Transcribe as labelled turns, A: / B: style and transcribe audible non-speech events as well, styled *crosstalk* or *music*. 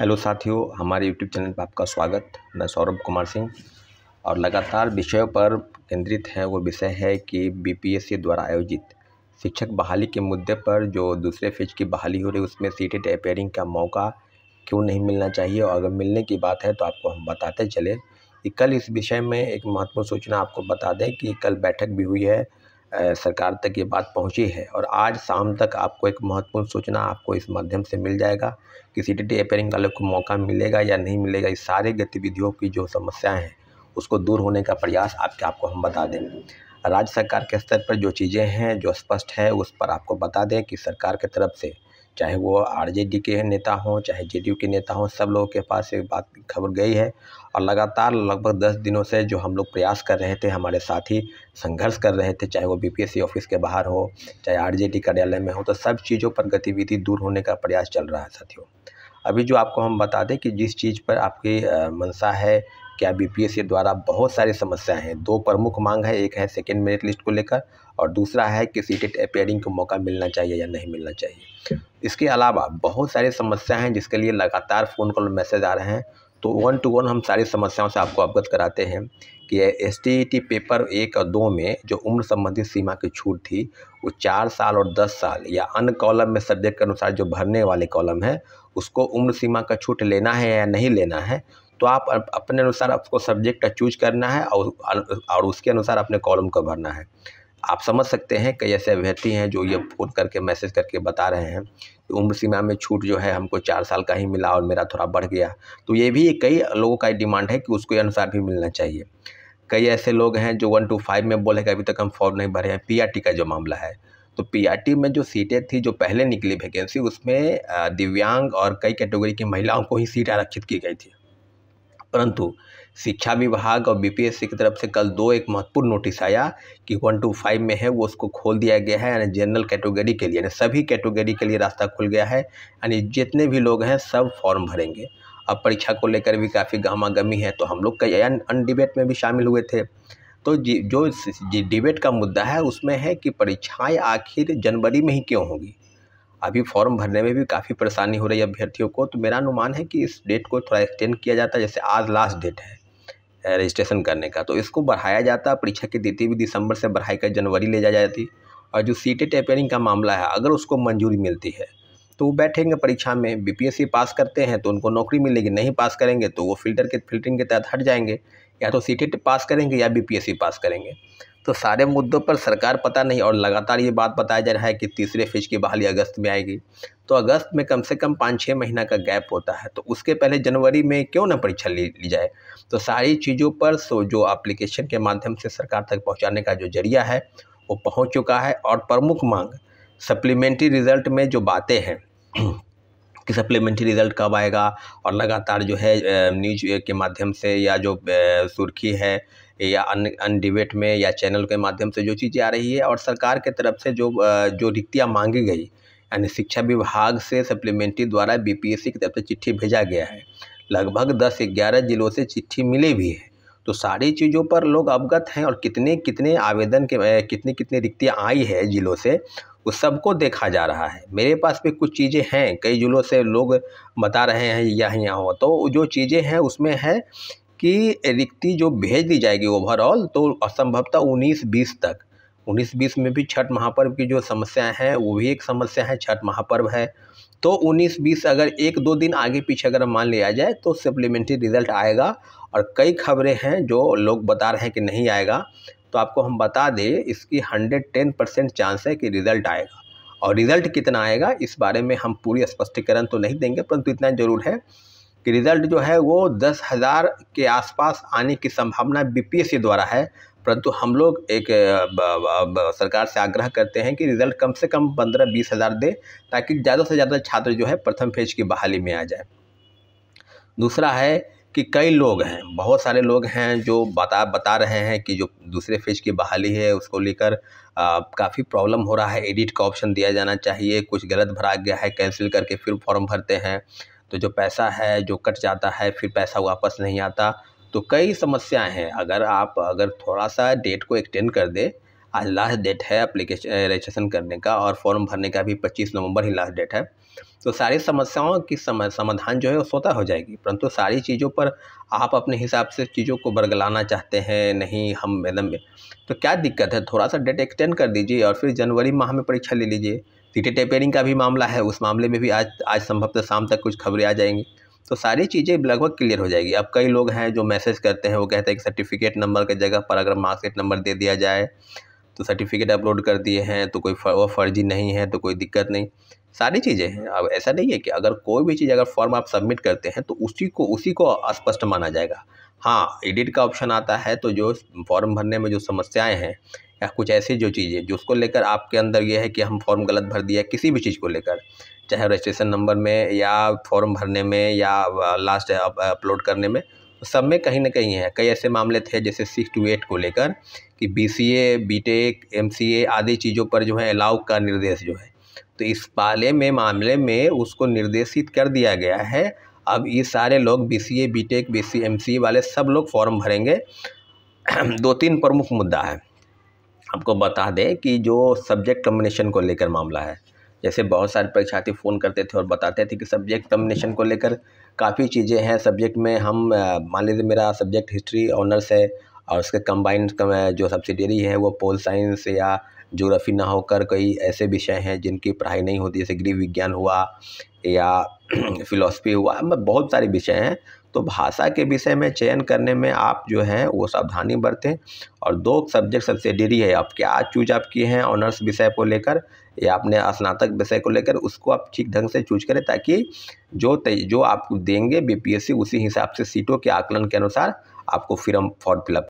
A: hello साथियों हमारे YouTube channel पर आपका स्वागत मैं सौरभ कुमार सिंह और लगातार विषयों पर केंद्रित है वो विषय है कि बीपीएससी द्वारा आयोजित शिक्षक बहाली के मुद्दे पर जो दूसरे फेज की बहाली हो रही उसमें सीटेट अपेयरिंग का मौका क्यों नहीं मिलना चाहिए और अगर मिलने की बात है तो आपको हम बताते चले कि कल इस विषय में एक महत्वपूर्ण सूचना आपको बता दें कि कल बैठक भी हुई है सरकार तक ये बात पहुंची है और आज शाम तक आपको एक महत्वपूर्ण सूचना आपको इस माध्यम से मिल जाएगा कि सी टी अपेयरिंग वाले को मौका मिलेगा या नहीं मिलेगा इस सारे गतिविधियों की जो समस्याएं हैं उसको दूर होने का प्रयास आपके आपको हम बता दें राज्य सरकार के स्तर पर जो चीज़ें हैं जो स्पष्ट है उस पर आपको बता दें कि सरकार की तरफ से चाहे वो आरजेडी के नेता हों चाहे जेडीयू के नेता हों सब लोगों के पास एक बात खबर गई है और लगातार लगभग दस दिनों से जो हम लोग प्रयास कर रहे थे हमारे साथी संघर्ष कर रहे थे चाहे वो बीपीएससी ऑफिस के बाहर हो चाहे आरजेडी कार्यालय में हो तो सब चीज़ों पर गतिविधि दूर होने का प्रयास चल रहा है साथियों अभी जो आपको हम बता दें कि जिस चीज़ पर आपकी मंशा है क्या एस सी द्वारा बहुत सारी समस्याएं हैं दो प्रमुख मांग है एक है सेकेंड मेरिट लिस्ट को लेकर और दूसरा है कि सीटेट अपेयरिंग को मौका मिलना चाहिए या नहीं मिलना चाहिए इसके अलावा बहुत सारी समस्याएं हैं जिसके लिए लगातार फ़ोन कॉल मैसेज आ रहे हैं तो वन टू वन हम सारी समस्याओं से आपको अवगत कराते हैं कि एस पेपर e एक और दो में जो उम्र संबंधी सीमा की छूट थी वो चार साल और दस साल या अन्य कॉलम में सब्जेक्ट के अनुसार जो भरने वाले कॉलम है उसको उम्र सीमा का छूट लेना है या नहीं लेना है तो आप अपने अनुसार आपको सब्जेक्ट का चूज करना है और और उसके अनुसार अपने कॉलम को भरना है आप समझ सकते हैं कई ऐसे अभ्यर्थी हैं जो ये फ़ोन करके मैसेज करके बता रहे हैं कि उम्र सीमा में छूट जो है हमको चार साल का ही मिला और मेरा थोड़ा बढ़ गया तो ये भी कई लोगों का डिमांड है कि उसके अनुसार भी मिलना चाहिए कई ऐसे लोग हैं जो वन टू फाइव में बोले कि अभी तक हम फॉर्म नहीं भरे हैं पी का जो मामला है तो पी में जो सीटें थी जो पहले निकली वैकेंसी उसमें दिव्यांग और कई कैटेगरी की महिलाओं को ही सीट आरक्षित की गई थी परंतु शिक्षा विभाग और बीपीएससी की तरफ से कल दो एक महत्वपूर्ण नोटिस आया कि वन टू फाइव में है वो उसको खोल दिया गया है यानी जनरल कैटेगरी के लिए यानी सभी कैटेगरी के लिए रास्ता खुल गया है यानी जितने भी लोग हैं सब फॉर्म भरेंगे अब परीक्षा को लेकर भी काफ़ी गमी है तो हम लोग कई अन डिबेट में भी शामिल हुए थे तो जो डिबेट का मुद्दा है उसमें है कि परीक्षाएँ आखिर जनवरी में ही क्यों होंगी अभी फॉर्म भरने में भी काफ़ी परेशानी हो रही है अभ्यर्थियों को तो मेरा अनुमान है कि इस डेट को थोड़ा एक्सटेंड किया जाता है जैसे आज लास्ट डेट है रजिस्ट्रेशन करने का तो इसको बढ़ाया जाता है परीक्षा की तिथि भी दिसंबर से बढ़ाई कर जनवरी ले जा जाती और जो सी टेट का मामला है अगर उसको मंजूरी मिलती है तो वो बैठेंगे परीक्षा में बी पास करते हैं तो उनको नौकरी मिलेगी नहीं पास करेंगे तो वो फिल्टर के फिल्टरिंग के तहत हट जाएंगे या तो सी पास करेंगे या बी पास करेंगे तो सारे मुद्दों पर सरकार पता नहीं और लगातार ये बात बताया जा रहा है कि तीसरे फेज की बहाली अगस्त में आएगी तो अगस्त में कम से कम पाँच छः महीना का गैप होता है तो उसके पहले जनवरी में क्यों ना परीक्षा ली ली जाए तो सारी चीज़ों पर सो जो एप्लीकेशन के माध्यम से सरकार तक पहुँचाने का जो जरिया है वो पहुँच चुका है और प्रमुख मांग सप्लीमेंट्री रिजल्ट में जो बातें हैं *clears throat* कि सप्लीमेंट्री रिजल्ट कब आएगा और लगातार जो है न्यूज के माध्यम से या जो सुर्खी है या अन्य अन्य डिबेट में या चैनल के माध्यम से जो चीज़ें आ रही है और सरकार के तरफ से जो जो रिक्तियाँ मांगी गई यानी शिक्षा विभाग से सप्लीमेंट्री द्वारा बीपीएससी की तरफ से चिट्ठी भेजा गया है लगभग दस ग्यारह जिलों से चिट्ठी मिली भी है तो सारी चीज़ों पर लोग अवगत हैं और कितने कितने आवेदन के कितनी कितनी रिक्तियाँ आई है जिलों से वो सबको देखा जा रहा है मेरे पास भी कुछ चीज़ें हैं कई जिलों से लोग बता रहे हैं यहाँ यहाँ हो तो जो चीज़ें हैं उसमें है कि रिक्ति जो भेज दी जाएगी ओवरऑल तो असंभवतः उन्नीस बीस तक उन्नीस बीस में भी छठ महापर्व की जो समस्याएं हैं वो भी एक समस्या है छठ महापर्व है तो उन्नीस बीस अगर एक दो दिन आगे पीछे अगर मान लिया जाए तो सप्लीमेंट्री रिजल्ट आएगा और कई खबरें हैं जो लोग बता रहे हैं कि नहीं आएगा तो आपको हम बता दें इसकी हंड्रेड टेन परसेंट चांस है कि रिज़ल्ट आएगा और रिज़ल्ट कितना आएगा इस बारे में हम पूरी स्पष्टीकरण तो नहीं देंगे परंतु इतना ज़रूर है कि रिज़ल्ट जो है वो दस हज़ार के आसपास आने की संभावना बीपीएससी द्वारा है परंतु हम लोग एक सरकार से आग्रह करते हैं कि रिज़ल्ट कम से कम पंद्रह बीस हज़ार दे ताकि ज़्यादा से ज़्यादा छात्र जो है प्रथम फेज की बहाली में आ जाए दूसरा है कि कई लोग हैं बहुत सारे लोग हैं जो बता बता रहे हैं कि जो दूसरे फेज की बहाली है उसको लेकर काफ़ी प्रॉब्लम हो रहा है एडिट का ऑप्शन दिया जाना चाहिए कुछ गलत भरा गया है कैंसिल करके फिर फॉर्म भरते हैं तो जो पैसा है जो कट जाता है फिर पैसा वापस नहीं आता तो कई समस्याएं हैं अगर आप अगर थोड़ा सा डेट को एक्सटेंड कर दे आज लास्ट डेट है अप्लीकेशन रजिस्ट्रेशन करने का और फॉर्म भरने का भी 25 नवंबर ही लास्ट डेट है तो सारी समस्याओं की समाधान जो है वो स्वतः हो जाएगी परंतु सारी चीज़ों पर आप अपने हिसाब से चीज़ों को बरगलाना चाहते हैं नहीं हम मैडम मतलब, तो क्या दिक्कत है थोड़ा सा डेट एक्सटेंड कर दीजिए और फिर जनवरी माह में परीक्षा ले लीजिए टिकट रिपेयरिंग का भी मामला है उस मामले में भी आज आज संभवतः शाम तक कुछ खबरें आ जाएंगी तो सारी चीज़ें लगभग क्लियर हो जाएगी अब कई लोग हैं जो मैसेज करते हैं वो कहते हैं कि सर्टिफिकेट नंबर के जगह पर अगर मार्कशीट नंबर दे दिया जाए तो सर्टिफिकेट अपलोड कर दिए हैं तो कोई फर, वो फर्जी नहीं है तो कोई दिक्कत नहीं सारी चीज़ें हैं अब ऐसा नहीं है कि अगर कोई भी चीज़ अगर फॉर्म आप सबमिट करते हैं तो उसी को उसी को स्पष्ट माना जाएगा हाँ एडिट का ऑप्शन आता है तो जो फॉर्म भरने में जो समस्याएं हैं या कुछ ऐसी जो चीज़ें जिसको लेकर आपके अंदर ये है कि हम फॉर्म गलत भर दिया किसी भी चीज़ को लेकर चाहे रजिस्ट्रेशन नंबर में या फॉर्म भरने में या लास्ट अपलोड करने में सब में कहीं ना कहीं है कई ऐसे मामले थे जैसे सिक्स टू एट को लेकर कि B C A B tech M C A आदि चीज़ों पर जो है अलाउ का निर्देश जो है तो इस पाले में मामले में उसको निर्देशित कर दिया गया है अब ये सारे लोग B C A B tech B C M C A वाले सब लोग फॉर्म भरेंगे *clears throat* दो तीन प्रमुख मुद्दा है आपको बता दें कि जो सब्जेक्ट कम्बिनेशन को लेकर मामला है जैसे बहुत सारे परीक्षार्थी फ़ोन करते थे और बताते थे कि सब्जेक्ट कम्बिनेशन को लेकर काफ़ी चीज़ें हैं सब्जेक्ट में हम मान लीजिए मेरा सब्जेक्ट हिस्ट्री ऑनर्स है और उसके कम्बाइंड जो सब्सिडरी है वो पोल साइंस या जोग्राफ़ी ना होकर कई ऐसे विषय हैं जिनकी पढ़ाई नहीं होती जैसे गृह विज्ञान हुआ या फिलोसफी *clears throat* हुआ बहुत सारे विषय हैं तो भाषा के विषय में चयन करने में आप जो हैं वो सावधानी बरतें और दो सब्जेक्ट सब्सिडरी है आप क्या चूज आप किए हैं ऑनर्स विषय को लेकर या आपने स्नातक विषय को लेकर उसको आप ठीक ढंग से चूज करें ताकि जो जो आपको देंगे बीपीएससी उसी हिसाब से सीटों के आकलन के अनुसार आपको फिर हम फॉर्म फिलअप